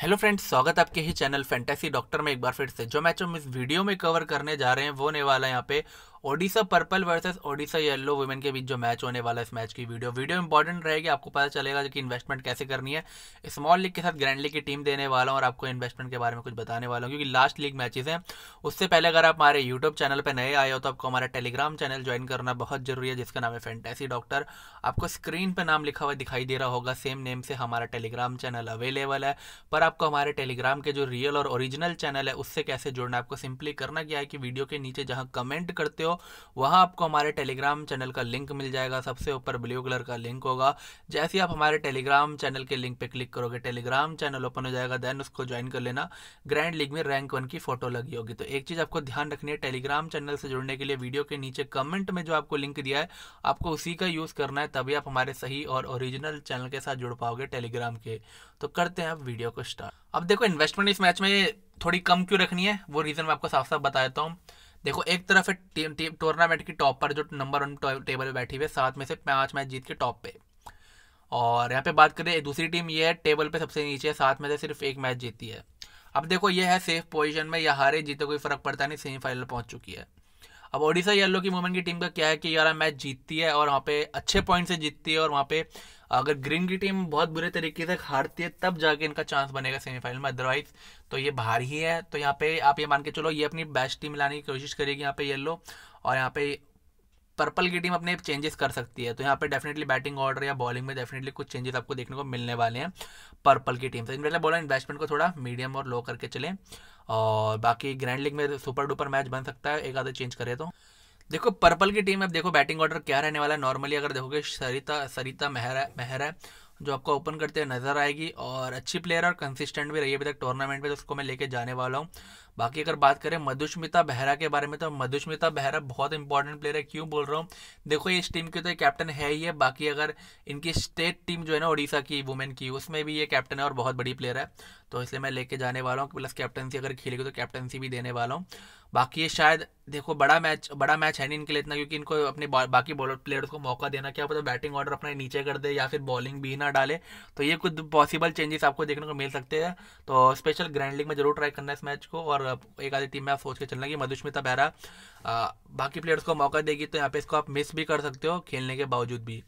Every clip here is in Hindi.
हेलो फ्रेंड्स स्वागत आपके ही चैनल फैंटेसी डॉक्टर में एक बार फिर से जो मैच हम इस वीडियो में कवर करने जा रहे हैं वो होने वाला है यहाँ पे Odisha purple versus Odisha yellow women के बीच जो मैच होने वाला है इस मैच की वीडियो वीडियो इंपॉर्टेंट रहेगी आपको पता चलेगा कि इन्वेस्टमेंट कैसे करनी है स्मॉल लीग के साथ ग्रैंड लीग की टीम देने वाला हूँ और आपको इन्वेस्टमेंट के बारे में कुछ बताने वाला हूँ क्योंकि लास्ट लीग मैचेस हैं उससे पहले अगर आप हमारे यूट्यूब चैनल पर नए आए हो तो आपको हमारा टेलीग्राम चैनल ज्वाइन करना बहुत जरूरी है जिसका नाम है फेंटेसी डॉक्टर आपको स्क्रीन पर नाम लिखा हुआ दिखाई दे रहा होगा सेम नेम से हमारा टेलीग्राम चैनल अवेलेबल है पर आपको हमारे टेलीग्राम के जो रियल और ओरिजिनल चैनल है उससे कैसे जुड़ना आपको सिंपली करना क्या है कि वीडियो के नीचे जहाँ कमेंट करते हो हो वहाँ आपको हमारे टेलीग्राम चैनल का लिंक मिल जाएगा सबसे ऊपर ब्लू कलर का लिंक होगा जैसे ही आप हमारे टेलीग्राम चैनल के लिंक पे क्लिक करोगे टेलीग्राम चैनल ओपन हो जाएगा देन उसको ज्वाइन कर लेना ग्रैंड लीग में रैंक वन की फोटो लगी होगी तो एक चीज़ आपको ध्यान रखनी है टेलीग्राम चैनल से जुड़ने के लिए वीडियो के नीचे कमेंट में जो आपको लिंक दिया है आपको उसी का यूज़ करना है तभी आप हमारे सही और ओरिजिनल चैनल के साथ जुड़ पाओगे टेलीग्राम के तो करते हैं आप वीडियो को स्टार्ट अब देखो इन्वेस्टमेंट इस मैच में थोड़ी कम क्यों रखनी है वो रीज़न मैं आपको साफ साफ बता देता हूँ देखो एक तरफ है टूर्नामेंट की टॉप पर जो नंबर वन टेबल पे बैठी हुई है सात में से पाँच मैच जीत के टॉप पे और यहाँ पे बात करें दूसरी टीम ये है टेबल पे सबसे नीचे है सात में से सिर्फ एक मैच जीती है अब देखो ये है सेफ पोजीशन में या हारे जीते कोई फर्क पड़ता नहीं सेमीफाइनल पहुंच चुकी है अब ओडिशा येलो की मूवमेंट की टीम का क्या है कि यार मैच जीतती है और वहाँ पे अच्छे पॉइंट से जीतती है और वहाँ पे अगर ग्रीन की टीम बहुत बुरे तरीके से हारती है तब जाके इनका चांस बनेगा सेमीफाइनल में अदरवाइज तो ये बाहर ही है तो यहाँ पे आप ये मान के चलो ये अपनी बेस्ट टीम लाने की कोशिश करेगी यहाँ पे येलो और यहाँ पे पर्पल की टीम अपने चेंजेस कर सकती है तो यहाँ पे डेफिनेटली बैटिंग ऑर्डर या बॉलिंग में डेफिनेटली कुछ चेंजेस आपको देखने को मिलने वाले हैं पर्पल की टीम से इनमें बोला इन्वेस्टमेंट को थोड़ा मीडियम और लो करके चलें और बाकी ग्रैंड लीग में सुपर डुपर मैच बन सकता है एक आधा चेंज करे तो देखो पर्पल की टीम अब देखो बैटिंग ऑर्डर क्या रहने वाला है नॉर्मली अगर देखोगे सरिता सरिता मेहरा मेहर है जो आपको ओपन करते हुए नजर आएगी और अच्छी प्लेयर और कंसिस्टेंट भी रही है अभी तक टूर्नामेंट में तो उसको मैं लेके जाने वाला हूँ बाकी अगर बात करें मधुस्मिता बेहरा के बारे में तो मधुस्मिता बहरा बहुत इंपॉर्टेंट प्लेयर है क्यों बोल रहा हूँ देखो इस टीम के तो कैप्टन है ही है बाकी अगर इनकी स्टेट टीम जो है ना उड़ीसा की वुमेन की उसमें भी ये कैप्टन है और बहुत बड़ी प्लेयर है तो इसलिए मैं लेके जाने वाला हूँ प्लस कैप्टनसी अगर खेलेगी तो कैप्टनसी भी देने वाला हूँ बाकी ये शायद देखो बड़ा मैच बड़ा मैच है नहीं इनके लिए इतना क्योंकि इनको अपने बा, बाकी बॉलर प्लेयर्स को मौका देना क्या पता बैटिंग ऑर्डर अपना नीचे कर दे या फिर बॉलिंग भी ना डाले तो ये कुछ पॉसिबल चेंजेस आपको देखने को मिल सकते हैं तो स्पेशल ग्रैंड लीग में जरूर ट्राई करना है इस मैच को और एक आधी टीम में आप सोच के चलना कि मधुस्मिता बहरा बाकी प्लेयर्स को मौका देगी तो यहाँ पे इसको आप मिस भी कर सकते हो खेलने के बावजूद भी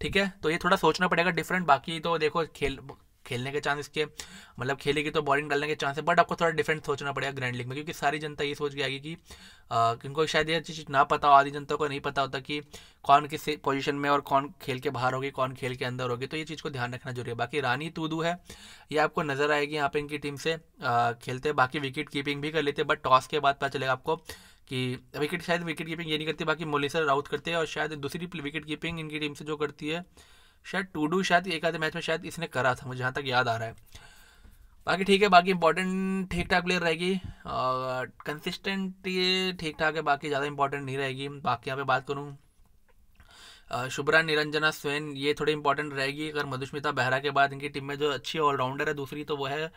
ठीक है तो ये थोड़ा सोचना पड़ेगा डिफरेंट बाकी तो देखो खेल खेलने के चांस इसके मतलब खेलेगी तो बॉलिंग डालने के चांस है बट आपको थोड़ा डिफेंस सोचना पड़ेगा ग्रैंड लीग में क्योंकि सारी जनता ये सोच के आएगी कि इनको शायद ये चीज़ ना पता हो आधी जनता को नहीं पता होता कि कौन किस पोजिशन में और कौन खेल के बाहर होगी कौन खेल के अंदर होगी तो ये चीज़ को ध्यान रखना जरूरी है बाकी रानी तूदू है ये आपको नजर आएगी यहाँ पे इनकी टीम से खेलते बाकी विकेट कीपिंग भी कर लेते बट टॉस के बाद पता चलेगा आपको कि विकेट शायद विकेट कीपिंग ये नहीं करती बाकी मोलिसर राउत करते हैं और शायद दूसरी विकेट कीपिंग इनकी टीम से जो करती है शायद टूडू शायद एक आधे मैच में शायद इसने करा था मुझे जहाँ तक याद आ रहा है बाकी ठीक है बाकी इंपॉर्टेंट ठीक ठाक प्लेयर रहेगी कंसिस्टेंट ये ठीक ठाक है बाकी ज़्यादा इंपॉर्टेंट नहीं रहेगी बाकी यहाँ पे बात करूँ शुभरा निरंजना स्वेन ये थोड़ी इंपॉर्टेंट रहेगी अगर मधुस्मिता बहरा के बाद इनकी टीम में जो अच्छी ऑलराउंडर है दूसरी तो वो है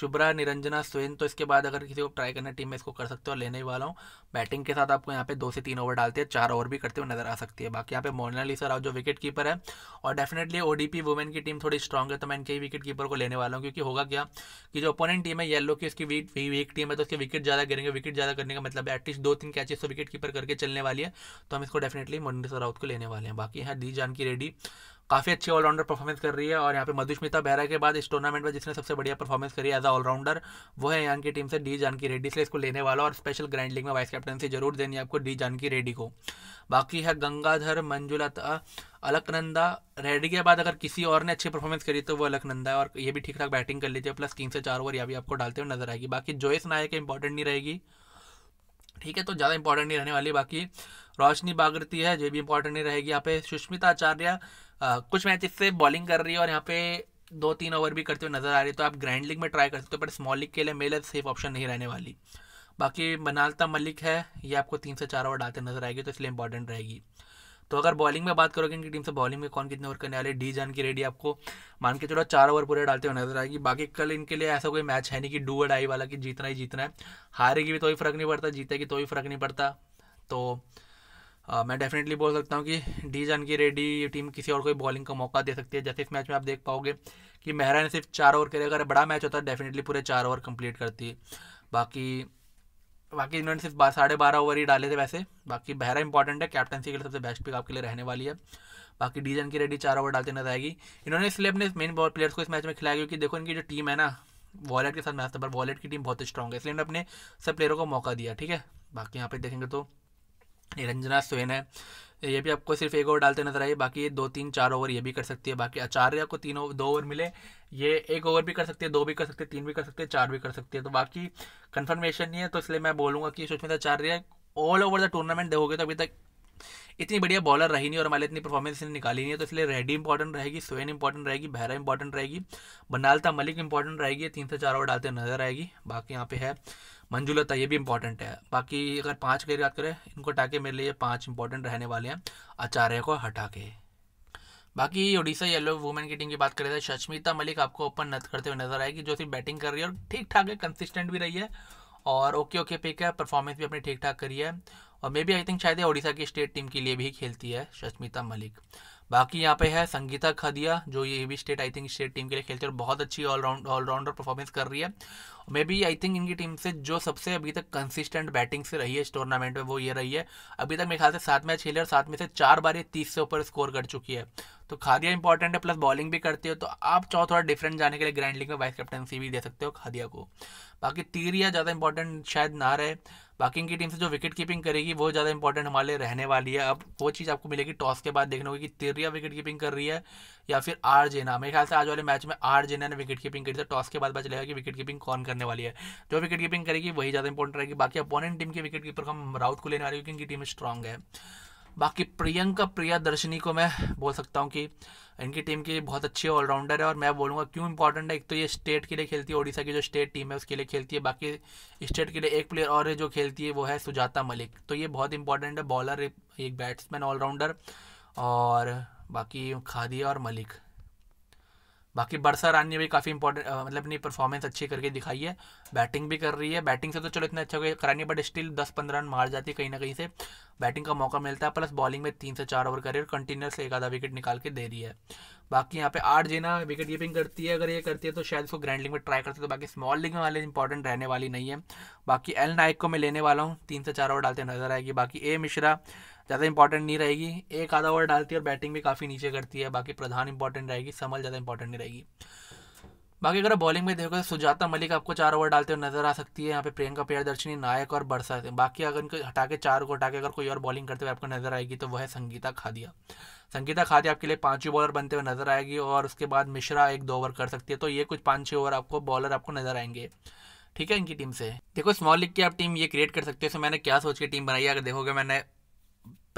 शुभरा निरंजना स्वेन तो इसके बाद अगर किसी को ट्राई करना टीम में इसको कर सकते हो और लेने ही वाला हूँ बैटिंग के साथ आपको यहाँ पे दो से तीन ओवर डालते हैं चार ओवर भी करते हुए नजर आ सकती है बाकी यहाँ पे मोनाली सर जो विकेट कीपर है और डेफिनेटली ओडीपी वुमेन की टीम थोड़ी स्ट्रॉग है तो मैं इनके ही विकेट कीपर को लेने वाला हूँ क्योंकि होगा क्या कि जो ओपोनेंट टीम है येलो की उसकी वीक वीक टीम है तो उसके विकेट ज़्यादा गिरेंगे विकेट ज़्यादा करने का मतलब एटलीस्ट दो तीन कैचेस तो विकेट कीपर करके चलने वाली है तो हम इसको डेफिनेटली मोनाली सर को लेने वाले हैं बाकी है दी जानकी रेड्डी काफ़ी अच्छी ऑलराउंडर परफॉर्मेंस कर रही है और यहाँ पे मधुस्मिता बैरा के बाद इस टूर्नामेंट में जिसने सबसे बढ़िया परफॉर्मेंस करी एज अ ऑलराउंडर वो है यहाँ की टीम से डी जानकी रेड्डी से इसको लेने वाला और स्पेशल ग्रैंड लीग में वाइस कैप्टनसी जरूर देनी है आपको डी जानकी रेड्डी को बाकी है गंगाधर मंजुलता अलकनंदा रेड्डी के बाद अगर किसी और ने अच्छी परफॉर्मेंस करी तो वो अलकनंदा है और ये भी ठीक ठाक बैटिंग कर लेती है प्लस तीन से चार ओवर यहाँ भी आपको डालते हुए नजर आएगी बाकी जोएस नायक इंपॉर्टेंट नहीं रहेगी ठीक है तो ज़्यादा इंपॉर्टेंट नहीं रहने वाली बाकी रोशनी बागरती है जो भी इंपॉर्टेंट नहीं रहेगी यहाँ पे सुष्मिता आचार्य कुछ मैचेस से बॉलिंग कर रही है और यहाँ पे दो तीन ओवर भी करते हुए नजर आ रही है तो आप ग्रैंड लीग में ट्राई कर सकते हो पर स्मॉल लीग के लिए मेल सेफ ऑप्शन नहीं रहने वाली बाकी मनालता मलिक है ये आपको तीन से चार ओवर डालते नजर आएगी तो इसलिए इंपॉर्टेंट रहेगी तो अगर बॉलिंग में बात करोगे इनकी टीम से बॉलिंग में कौन कितने ओवर करने वाले डी जान की रेडी आपको मान के चलो चार ओवर पूरे डालते हुए नजर आएगी बाकी कल इनके लिए ऐसा कोई मैच है नहीं कि डू डाई वाला कि जीतना ही जीतना है हारेगी भी तो ही फर्क नहीं पड़ता जीतेगी तो ही फर्क नहीं पड़ता तो आ, मैं डेफिनेटली बोल सकता हूँ कि डी जान की रेड्डी टीम किसी और कोई बॉलिंग का मौका दे सकती है जैसे इस मैच में आप देख पाओगे कि मेहरा ने सिर्फ चार ओवर करे अगर बड़ा मैच होता डेफिनेटली पूरे चार ओवर कंप्लीट करती बाकी बाकी इन्होंने सिर्फ साढ़े बारह ओवर ही डाले थे वैसे बाकी बहरा इंपॉर्टेंट है कैप्टनसी के लिए सबसे बेस्ट पिक आपके लिए रहने वाली है बाकी डी जन की रेडी चार ओवर डालते नजर आएगी इन्होंने इसलिए अपने मेन बॉल प्लेयर्स को इस मैच में खिलाया क्योंकि देखो इनकी जो टीम है ना वॉलेट के साथ मैच था पर वॉलेट की टीम बहुत स्ट्रॉग है इसलिए इन्होंने अपने सब प्लेयरों को मौका दिया ठीक है बाकी यहाँ पे देखेंगे तो निरंजना सोन है ये भी आपको सिर्फ एक ओवर डालते नजर आई बाकी ये दो तीन चार ओवर ये भी कर सकती है बाकी आचार्य को तीन ओवर दो ओवर मिले ये एक ओवर भी कर सकती है दो भी कर सकती है तीन भी कर सकती है चार भी कर सकती है तो बाकी कन्फर्मेशन नहीं है तो इसलिए मैं बोलूँगा कि Sushmita Acharya all over the tournament देखोगे तो अभी तक इतनी बढ़िया बॉलर रही नहीं और हमारे इतनी परफॉर्मेंस इसने निकाली नहीं है तो इसलिए रेडी इंपॉर्टेंट रहेगी स्वेन इंपॉर्टेंट रहेगी बहरा इंपॉर्टेंट रहेगी बनालता मलिक इंपॉर्टेंट रहेगी तीन से चार ओवर डालते नजर आएगी बाकी यहाँ पे है मंजुलता ये भी इंपॉर्टेंट है बाकी अगर पाँच की बात करें इनको हटा के मेरे लिए पाँच इंपॉर्टेंट रहने वाले हैं आचार्य को हटा के बाकी ओडिशा येलो वुमेन की टीम की बात करें तो शशमिता मलिक आपको ओपन नत करते हुए नजर आएगी जो सिर्फ बैटिंग कर रही है और ठीक ठाक है कंसिस्टेंट भी रही है और ओके ओके पिक है परफॉर्मेंस भी अपनी ठीक ठाक करी है और मे बी आई थिंक शायद ओडिशा की स्टेट टीम के लिए भी खेलती है शशमिता मलिक बाकी यहाँ पे है संगीता खदिया जो ये भी state I think state team के लिए खेलती है और बहुत अच्छी ऑलराउंड ऑलराउंडर परफॉर्मेंस कर रही है मे बी आई थिंक इनकी टीम से जो सबसे अभी तक कंसिस्टेंट बैटिंग से रही है इस टूर्नामेंट में वो ये रही है अभी तक मेरे ख्याल से सात मैच खेले और सात में से चार बार ये तीस से ऊपर स्कोर कर चुकी है तो खादिया इंपॉर्टेंट है प्लस बॉलिंग भी करती है तो आप चाहो थोड़ा डिफरेंट जाने के लिए ग्रैंड लीग में वाइस कैप्टनसी भी दे सकते हो खादिया को बाकी तीरिया ज़्यादा इंपॉर्टेंट शायद ना रहे बाकी की टीम से जो विकेट कीपिंग करेगी वो ज़्यादा इंपॉर्टेंट हमारे लिए रहने वाली है अब वो चीज़ आपको मिलेगी टॉस के बाद देखने को कि तिरिया विकेट कीपिंग कर रही है या फिर आर जेना मेरे ख्याल से आज वाले मैच में आर जेना ने विकेट कीपिंग करी थी टॉस तो के बाद पता चलेगा कि विकेट कीपिंग कौन करने वाली है जो विकेट कीपिंग करेगी वही ज़्यादा इंपॉर्टेंट रहेगी बाकी अपोनेंट टीम के विकेट कीपर को हम राउत को लेने वाले क्योंकि टीम स्ट्रांग है बाकी प्रियंका प्रिया दर्शनी को मैं बोल सकता हूँ कि इनकी टीम की बहुत अच्छी ऑलराउंडर है और मैं बोलूँगा क्यों इंपॉर्टेंट है एक तो ये स्टेट के लिए खेलती है ओडिशा की जो स्टेट टीम है उसके लिए खेलती है बाकी स्टेट के लिए एक प्लेयर और जो खेलती है वो है सुजाता मलिक तो ये बहुत इंपॉर्टेंट है बॉलर एक बैट्समैन ऑलराउंडर और बाकी खादी और मलिक बाकी बरसा रान ने भी काफ़ी इंपॉर्टेंट मतलब अपनी परफॉर्मेंस अच्छी करके दिखाई है बैटिंग भी कर रही है बैटिंग से तो चलो इतना अच्छा हो गया करानी बट स्टिल दस पंद्रह रन मार जाती है कहीं ना कहीं से बैटिंग का मौका मिलता है प्लस बॉलिंग में तीन से चार ओवर करे और कंटिन्यूस एक आधा विकेट निकाल के दे रही है बाकी यहाँ पे आठ जेना विकेट कीपिंग करती है अगर ये करती है तो शायद उसको ग्रैंड लीग में ट्राई करते तो बाकी स्मॉल लीग वाले इंपॉर्टेंट रहने वाली नहीं है बाकी एल नायक को मैं लेने वाला हूँ तीन से चार ओवर डालते नजर आएगी बाकी ए मिश्रा ज़्यादा इंपॉर्टेंट नहीं रहेगी एक आधा ओवर डालती है और बैटिंग भी काफ़ी नीचे करती है बाकी प्रधान इंपॉर्टेंट रहेगी समल ज़्यादा इंपॉर्टेंट नहीं रहेगी बाकी अगर बॉलिंग में देखो तो सुजाता मलिक आपको चार ओवर डालते हुए नजर आ सकती है यहाँ पे प्रियंका दर्शनी नायक और बरसा से बाकी अगर इनको हटा के चार को हटा के अगर कोई और बॉलिंग करते हुए आपको नजर आएगी तो वह है संगीता खादिया संगीता खादिया आपके लिए पाँचवीं बॉलर बनते हुए नजर आएगी और उसके बाद मिश्रा एक दो ओवर कर सकती है तो ये कुछ पाँच छः ओवर आपको बॉलर आपको नजर आएंगे ठीक है इनकी टीम से देखो स्मॉल लीग की आप टीम ये क्रिएट कर सकते हो तो मैंने क्या सोच के टीम बनाई है अगर देखोगे मैंने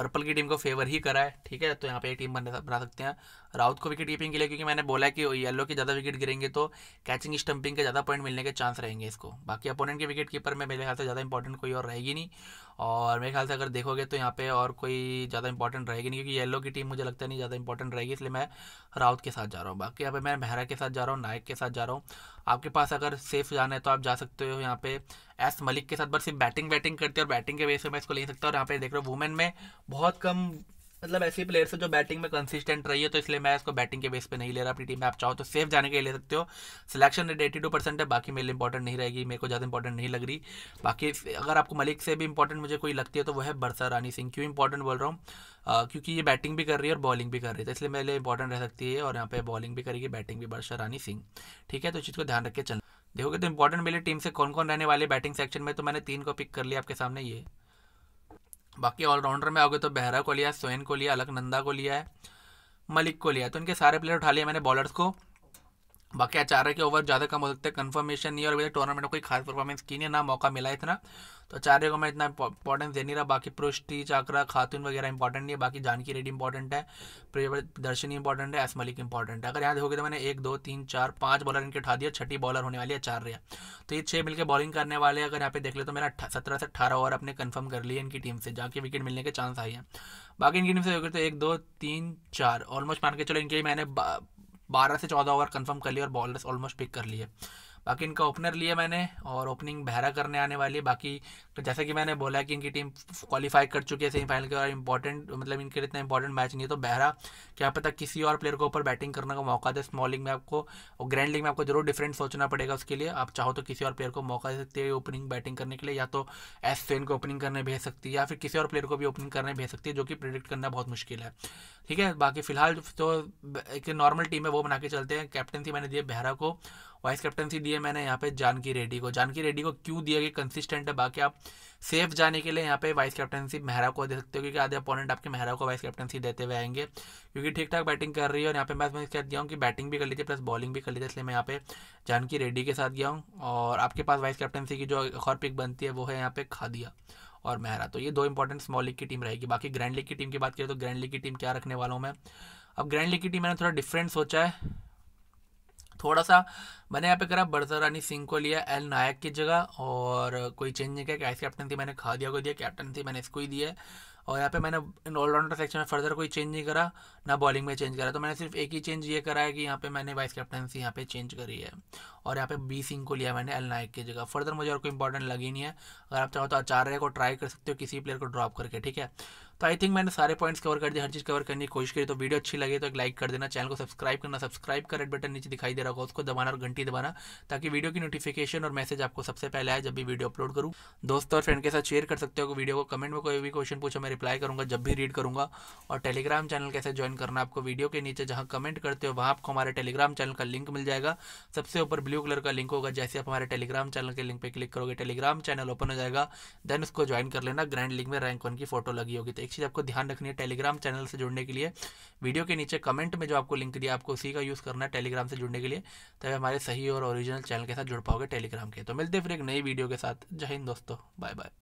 पर्पल की टीम को फेवर ही करा है ठीक है तो यहाँ पे एक टीम बना बना सकते हैं राउत को विकेट कीपिंग के लिए क्योंकि मैंने बोला कि येलो के ज़्यादा विकेट गिरेंगे तो कैचिंग स्टंपिंग के ज़्यादा पॉइंट मिलने के चांस रहेंगे इसको बाकी अपोनेंट के विकेट कीपर में मेरे ख्याल से ज़्यादा इंपॉर्टेंट कोई और रहेगी नहीं और मेरे ख्याल से अगर देखोगे तो यहाँ पे और कोई ज़्यादा इंपॉर्टेंट रहेगी नहीं क्योंकि येलो की टीम मुझे लगता नहीं ज़्यादा इंपॉर्टेंट रहेगी इसलिए मैं राउत के साथ जा रहा हूँ बाकी यहाँ पे मैं मेहरा के साथ जा रहा हूँ नायक के साथ जा रहा हूँ आपके पास अगर सेफ जाना है तो आप जा सकते हो यहाँ पे एस मलिक के साथ बस सिर्फ बैटिंग बैटिंग करती है और बैटिंग के वजह से मैं इसको ले सकता हूँ और यहाँ पे देख रहा हूँ वुमेन में बहुत कम मतलब ऐसी प्लेयर्स से जो बैटिंग में कंसिस्टेंट रही है तो इसलिए मैं इसको बैटिंग के बेस पे नहीं ले रहा अपनी टीम में आप चाहो तो सेफ जाने के लिए ले सकते हो selection rate eighty two percent है बाकी मेरे लिए इंपॉर्टेंट नहीं रहेगी मेरे को ज़्यादा इंपॉर्टेंट नहीं लग रही बाकी अगर आपको मलिक से भी इंपॉर्टेंट मुझे कोई लगती है तो वो है बरसा रानी सिंह क्यों इंपॉर्टेंट बोल रहा हूँ क्योंकि ये बैटिंग भी कर रही है और बॉलिंग भी कर रही है तो इसलिए मेरे लिए इंपॉर्टेंट रह सकती है और यहाँ पे बॉलिंग भी करेगी बैटिंग भी बरसा रानी सिंह ठीक है तो इस चीज़ को ध्यान रख के चलना देखोगे तो इंपॉर्टेंट मेरे टीम से कौन कौन रहने वाले बैटिंग सेक्शन में तो मैंने तीन को पिक कर लिया आपके सामने ये बाकी ऑलराउंडर में आओगे तो बेहरा को लिया सोहेन को लिया अलकनंदा को लिया है मलिक को लिया तो इनके सारे प्लेयर उठा लिए मैंने बॉलर्स को बाकी आचार्य के ओवर ज़्यादा कम हो सकते हैं कन्फर्मेशन नहीं और अभी टूर्नामेंट में कोई खास परफॉर्मेंस की नहीं ना मौका मिला इतना तो आचार्य को मैं इतना इंपॉर्टेंस दे नहीं रहा बाकी पृष्टि चाकरा खातून वगैरह इंपॉर्टेंट नहीं है बाकी जानकी रेडी इंपॉर्टेंट है दर्शनी इंपॉर्टेंट है एस मलिक इंपॉर्टेंट है अगर यहाँ देखोगे तो मैंने एक दो तीन चार पाँच बॉलर इनके उठा दिया छठी बॉलर होने वाली है आचार्य तो ये छः मिलकर बॉलिंग करने वाले अगर यहाँ पे देख ले तो मेरा सत्रह से अठारह ओवर अपने कन्फर्म कर लिए इनकी टीम से जाके विकेट मिलने के चांस आई है बाकी इनकी टीम से देखोगे तो एक दो तीन चार ऑलमोस्ट मान के चलो इनके मैंने बारह से चौदह ओवर कन्फर्म कर लिए और बॉलर्स ऑलमोस्ट पिक कर लिए बाकी इनका ओपनर लिया मैंने और ओपनिंग बहरा करने आने वाली है बाकी जैसा कि मैंने बोला कि इनकी टीम क्वालिफाई कर चुकी है सेमीफाइनल के और इंपॉर्टेंट मतलब इनके लिए इतना इंपॉर्टेंट मैच नहीं है तो बहरा क्या पता किसी और प्लेयर के ऊपर बैटिंग करने का मौका दे स्मॉल लीग में आपको और ग्रैंड लीग में आपको जरूर डिफरेंट सोचना पड़ेगा उसके लिए आप चाहो तो किसी और प्लेयर को मौका दे सकते हैं ओपनिंग बैटिंग करने के लिए या तो एस सेन को ओपनिंग करने भेज सकती है या फिर किसी और प्लेयर को भी ओपनिंग करने भेज सकती है जो कि प्रिडिक्ट करना बहुत मुश्किल है ठीक है बाकी फिलहाल तो एक नॉर्मल टीम है वो बना के चलते हैं कैप्टनसी मैंने दी बहरा को वाइस कैप्टनसी दी है मैंने यहाँ पे जानकी रेड्डी को जानकी रेड्डी को क्यों दिया कि कंसिस्टेंट है बाकी आप सेफ जाने के लिए यहाँ पे वाइस कैप्टनसी मेहरा को दे सकते हो क्योंकि आधे अपोनेंट आपके मेहरा को वाइस कैप्टनसी देते हुए आएंगे क्योंकि ठीक ठाक बैटिंग कर रही है और यहाँ पे मैं इसमें क्या दिया हूँ कि बैटिंग भी कर लीजिए प्लस बॉलिंग भी कर लीजिए इसलिए मैं यहाँ पे जानकी रेड्डी के साथ गया हूँ और आपके पास वाइस कैप्टनसी की जो और पिक बनती है वो है यहाँ पे खादिया और मेहरा तो ये दो इंपॉर्टेंट स्मॉल लीग की टीम रहेगी बाकी ग्रैंड लीग की टीम की बात करें तो ग्रैंड लीग की टीम क्या रखने वाला हूँ मैं अब ग्रैंड लीग की टीम मैंने थोड़ा डिफरेंट सोचा है थोड़ा सा मैंने यहाँ पे करा बरसा रानी सिंह को लिया एल नायक की जगह और कोई चेंज नहीं किया वाइस कैप्टनसी मैंने खादिया को दिया कैप्टनसी मैंने इसको ही दिया है और यहाँ पे मैंने इन ऑलराउंडर सेक्शन में फर्दर कोई चेंज नहीं करा ना बॉलिंग में चेंज करा तो मैंने सिर्फ एक ही चेंज ये करा है कि यहाँ पे मैंने वाइस कैप्टनसी यहाँ पे चेंज करी है और यहाँ पे बी सिंह को लिया मैंने एल नायक की जगह फर्दर मुझे और कोई इंपॉर्टेंट लगी नहीं है अगर आप चाहो तो आचार्य को ट्राई कर सकते हो किसी प्लेयर को ड्रॉप करके ठीक है तो आई थिंक मैंने सारे पॉइंट्स कवर कर दिए हर चीज़ कवर करने की कोशिश करी तो वीडियो अच्छी लगे तो एक लाइक कर देना चैनल को सब्सक्राइब करना सब्सक्राइब का रेड बटन नीचे दिखाई दे रहा होगा उसको दबाना और घंटी दबाना ताकि वीडियो की नोटिफिकेशन और मैसेज आपको सबसे पहले आए जब भी वीडियो अपलोड करूँ दोस्तों और फ्रेंड के साथ शेयर कर सकते हो वीडियो को कमेंट में कोई भी क्वेश्चन पूछा मैं रिप्लाई करूँगा जब भी रीड करूँगा और टेलीग्राम चैनल कैसे ज्वाइन करना आपको वीडियो के नीचे जहाँ कमेंट करते हो वहाँ आपको हमारे टेलीग्राम चैनल का लिंक मिल जाएगा सबसे ऊपर ब्लू कलर का लिंक होगा जैसे आप हमारे टेलीग्राम चैनल के लिंक पर क्लिक करोगे टेलीग्राम चैनल ओपन हो जाएगा देन उसको ज्वाइन कर लेना ग्रैंड लिंक में रैंक वन की फोटो लगी होगी तो एक चीज़ आपको ध्यान रखनी है टेलीग्राम चैनल से जुड़ने के लिए वीडियो के नीचे कमेंट में जो आपको लिंक दिया आपको उसी का यूज़ करना है टेलीग्राम से जुड़ने के लिए तभी हमारे सही और ओरिजिनल चैनल के साथ जुड़ पाओगे टेलीग्राम के तो मिलते फिर एक नई वीडियो के साथ जय हिंद दोस्तों बाय बाय